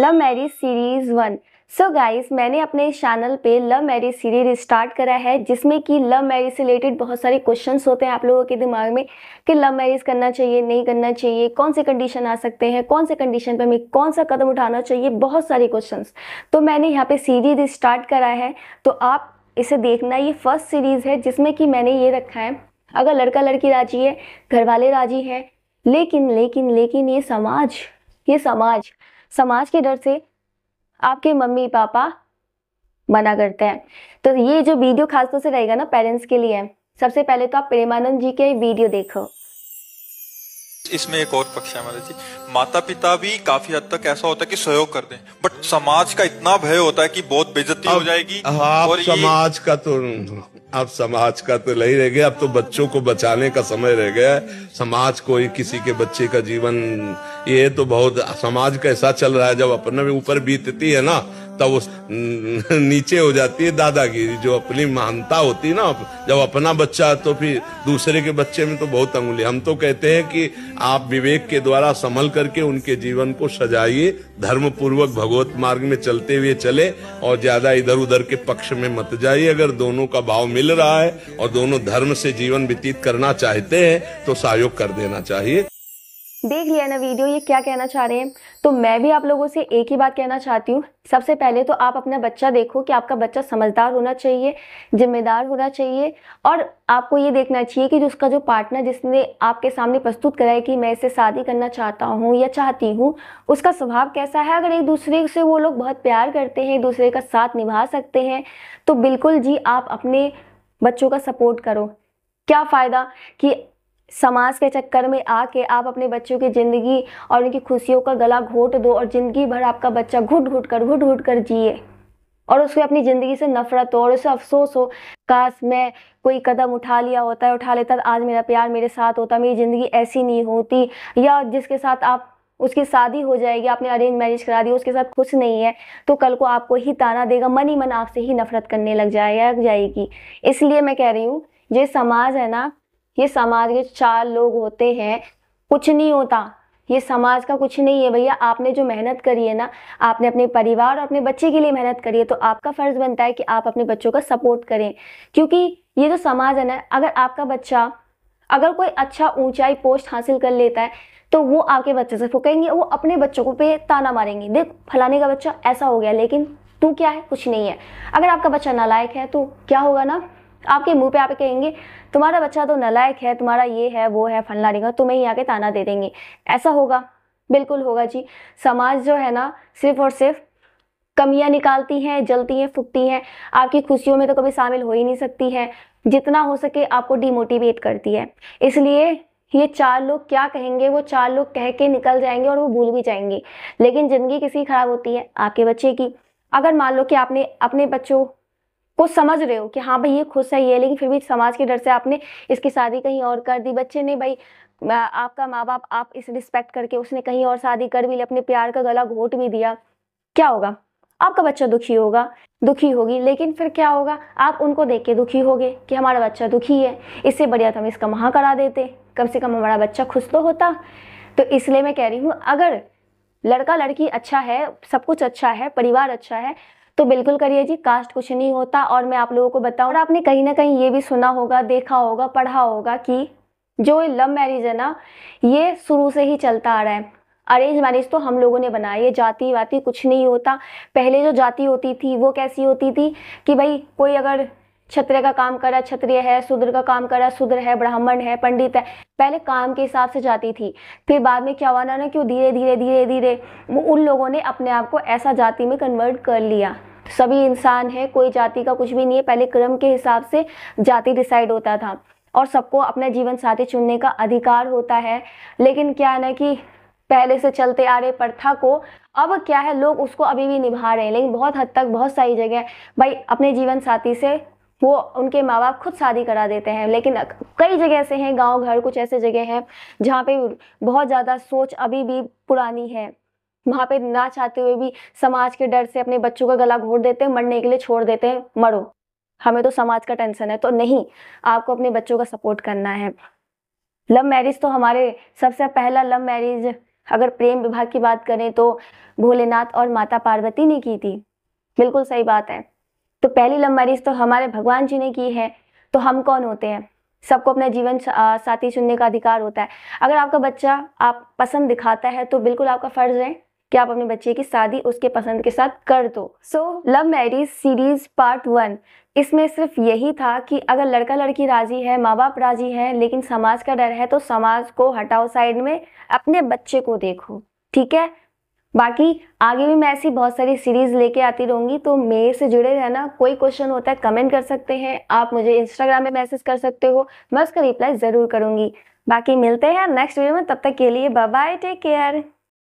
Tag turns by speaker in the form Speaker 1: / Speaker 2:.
Speaker 1: love marriage series one so guys मैंने अपने channel पे लव मैरिज सीरीज स्टार्ट करा है जिसमें कि लव मैरिज से रिलेटेड बहुत सारे क्वेश्चंस होते हैं आप लोगों के दिमाग में कि लव मैरिज करना चाहिए नहीं करना चाहिए कौन से कंडीशन आ सकते हैं कौन से कंडीशन पे हमें कौन सा कदम उठाना चाहिए बहुत सारे क्वेश्चन तो मैंने यहाँ पर सीरीज स्टार्ट करा है तो आप इसे देखना ये फर्स्ट सीरीज़ है जिसमें कि मैंने ये रखा है अगर लड़का लड़की राजी है घर वाले राजी हैं लेकिन लेकिन लेकिन ये समाज ये समाज समाज के डर से आपके मम्मी पापा मना करते हैं तो ये जो वीडियो खासतौर से रहेगा ना पेरेंट्स के लिए सबसे पहले तो आप प्रेमानंद जी के वीडियो देखो
Speaker 2: इसमें एक और पक्ष है माता जी माता पिता भी काफी हद तक ऐसा होता है कि सहयोग कर दें बट समाज का इतना भय होता है कि बहुत बेजती हो जाएगी आप और समाज का तो अब समाज का तो नहीं रह गया अब तो बच्चों को बचाने का समय रह गया है समाज कोई किसी के बच्चे का जीवन ये तो बहुत समाज कैसा चल रहा है जब अपने ऊपर बीतती है ना तब उस नीचे हो जाती है दादागिरी जो अपनी महानता होती है ना जब अपना बच्चा तो फिर दूसरे के बच्चे में तो बहुत अंगुली हम तो कहते हैं कि आप विवेक के द्वारा संभल करके उनके जीवन को सजाइए धर्म पूर्वक भगवत मार्ग में चलते हुए चले और ज्यादा इधर उधर के पक्ष में मत जाइए अगर दोनों का भाव मिल रहा है और दोनों धर्म से जीवन व्यतीत करना चाहते हैं तो सहयोग कर देना चाहिए
Speaker 1: देख लिया ना वीडियो ये क्या कहना चाह रहे हैं तो मैं भी आप लोगों से एक ही बात कहना चाहती हूँ सबसे पहले तो आप अपना बच्चा देखो कि आपका बच्चा समझदार होना चाहिए जिम्मेदार होना चाहिए और आपको ये देखना चाहिए कि जो उसका जो पार्टनर जिसने आपके सामने प्रस्तुत करा है कि मैं इसे शादी करना चाहता हूँ या चाहती हूँ उसका स्वभाव कैसा है अगर एक दूसरे से वो लोग बहुत प्यार करते हैं एक दूसरे का साथ निभा सकते हैं तो बिल्कुल जी आप अपने बच्चों का सपोर्ट करो क्या फ़ायदा कि समाज के चक्कर में आके आप अपने बच्चों की ज़िंदगी और उनकी खुशियों का गला घोट दो और ज़िंदगी भर आपका बच्चा घुट घुट कर घुट घुट कर जिए और उसको अपनी ज़िंदगी से नफरत हो और उसे अफसोस हो काश मैं कोई कदम उठा लिया होता है उठा लेता आज मेरा प्यार मेरे साथ होता मेरी ज़िंदगी ऐसी नहीं होती या जिसके साथ आप उसकी शादी हो जाएगी आपने अरेंज मैरिज करा दी उसके साथ खुश नहीं है तो कल को आपको ही ताना देगा मन ही मन आपसे ही नफरत करने लग जाए जाएगी इसलिए मैं कह रही हूँ जो समाज है ना ये समाज के चार लोग होते हैं कुछ नहीं होता ये समाज का कुछ नहीं है भैया आपने जो मेहनत करी है ना आपने अपने परिवार और अपने बच्चे के लिए मेहनत करी है तो आपका फर्ज बनता है कि आप अपने बच्चों का सपोर्ट करें क्योंकि ये जो समाज है ना अगर आपका बच्चा अगर कोई अच्छा ऊंचाई पोस्ट हासिल कर लेता है तो वो आपके बच्चे से फुकेंगे वो अपने बच्चों को पे ताना मारेंगे देख फलाने का बच्चा ऐसा हो गया लेकिन तू क्या है कुछ नहीं है अगर आपका बच्चा नालायक है तो क्या होगा ना आपके मुंह पे आप कहेंगे तुम्हारा बच्चा तो नलायक है तुम्हारा ये है वो है फलना डेगा तुम्हें ही आके ताना दे देंगे ऐसा होगा बिल्कुल होगा जी समाज जो है ना सिर्फ और सिर्फ कमियां निकालती हैं जलती हैं फूकती हैं आपकी खुशियों में तो कभी शामिल हो ही नहीं सकती है जितना हो सके आपको डिमोटिवेट करती है इसलिए ये चार लोग क्या कहेंगे वो चार लोग कह के निकल जाएंगे और वो भूल भी जाएंगे लेकिन ज़िंदगी किसी खराब होती है आपके बच्चे की अगर मान लो कि आपने अपने बच्चों को समझ रहे हो कि हाँ भाई ये खुश है ये लेकिन फिर भी समाज के डर से आपने इसकी शादी कहीं और कर दी बच्चे ने भाई आपका माँ बाप आप इस रिस्पेक्ट करके उसने कहीं और शादी कर भी ली अपने प्यार का गला घोट भी दिया क्या होगा आपका बच्चा दुखी होगा दुखी होगी लेकिन फिर क्या होगा आप उनको देख के दुखी होगे कि हमारा बच्चा दुखी है इससे बढ़िया तो हम इसका महा करा देते कम से कम हमारा बच्चा खुश तो होता तो इसलिए मैं कह रही हूँ अगर लड़का लड़की अच्छा है सब कुछ अच्छा है परिवार अच्छा है तो बिल्कुल करिए जी कास्ट कुछ नहीं होता और मैं आप लोगों को बताऊँ और आपने कहीं ना कहीं ये भी सुना होगा देखा होगा पढ़ा होगा कि जो लव मैरिज है ना ये शुरू से ही चलता आ रहा है अरेंज मैरिज तो हम लोगों ने बनाया ये जाति वाति कुछ नहीं होता पहले जो जाति होती थी वो कैसी होती थी कि भाई कोई अगर क्षत्रिय का काम करा क्षत्रिय है शूद्र का काम करा शूद्र है ब्राह्मण है पंडित है पहले काम के हिसाब से जाती थी फिर बाद में क्या हुआ ना कि वो धीरे धीरे धीरे धीरे उन लोगों ने अपने आप को ऐसा जाति में कन्वर्ट कर लिया सभी इंसान है कोई जाति का कुछ भी नहीं है पहले क्रम के हिसाब से जाति डिसाइड होता था और सबको अपना जीवन साथी चुनने का अधिकार होता है लेकिन क्या है ना कि पहले से चलते आ रहे प्रथा को अब क्या है लोग उसको अभी भी निभा रहे हैं लेकिन बहुत हद तक बहुत सारी जगह भाई अपने जीवन साथी से वो उनके माँ बाप खुद शादी करा देते हैं लेकिन कई जगह ऐसे हैं गांव घर कुछ ऐसे जगह हैं जहाँ पे बहुत ज़्यादा सोच अभी भी पुरानी है वहाँ पे ना चाहते हुए भी समाज के डर से अपने बच्चों का गला घोट देते हैं मरने के लिए छोड़ देते हैं मरो हमें तो समाज का टेंशन है तो नहीं आपको अपने बच्चों का सपोर्ट करना है लव मैरिज तो हमारे सबसे पहला लव मैरिज अगर प्रेम विभाग की बात करें तो भोलेनाथ और माता पार्वती ने की थी बिल्कुल सही बात है तो पहली लव मैरिज तो हमारे भगवान जी ने की है तो हम कौन होते हैं सबको अपना जीवन साथी चुनने का अधिकार होता है अगर आपका बच्चा आप पसंद दिखाता है तो बिल्कुल आपका फर्ज है कि आप अपने बच्चे की शादी उसके पसंद के साथ कर दो so love marriage series part one इसमें सिर्फ यही था कि अगर लड़का लड़की राजी है माँ बाप राजी हैं लेकिन समाज का डर है तो समाज को हटाओ साइड में अपने बच्चे को देखो ठीक है बाकी आगे भी मैं ऐसी बहुत सारी सीरीज़ लेके आती रहूंगी तो मेरे से जुड़े रहना कोई क्वेश्चन होता है कमेंट कर सकते हैं आप मुझे इंस्टाग्राम में मैसेज कर सकते हो मैं उसका रिप्लाई ज़रूर करूंगी बाकी मिलते हैं नेक्स्ट वीडियो में तब तक के लिए बाय टेक केयर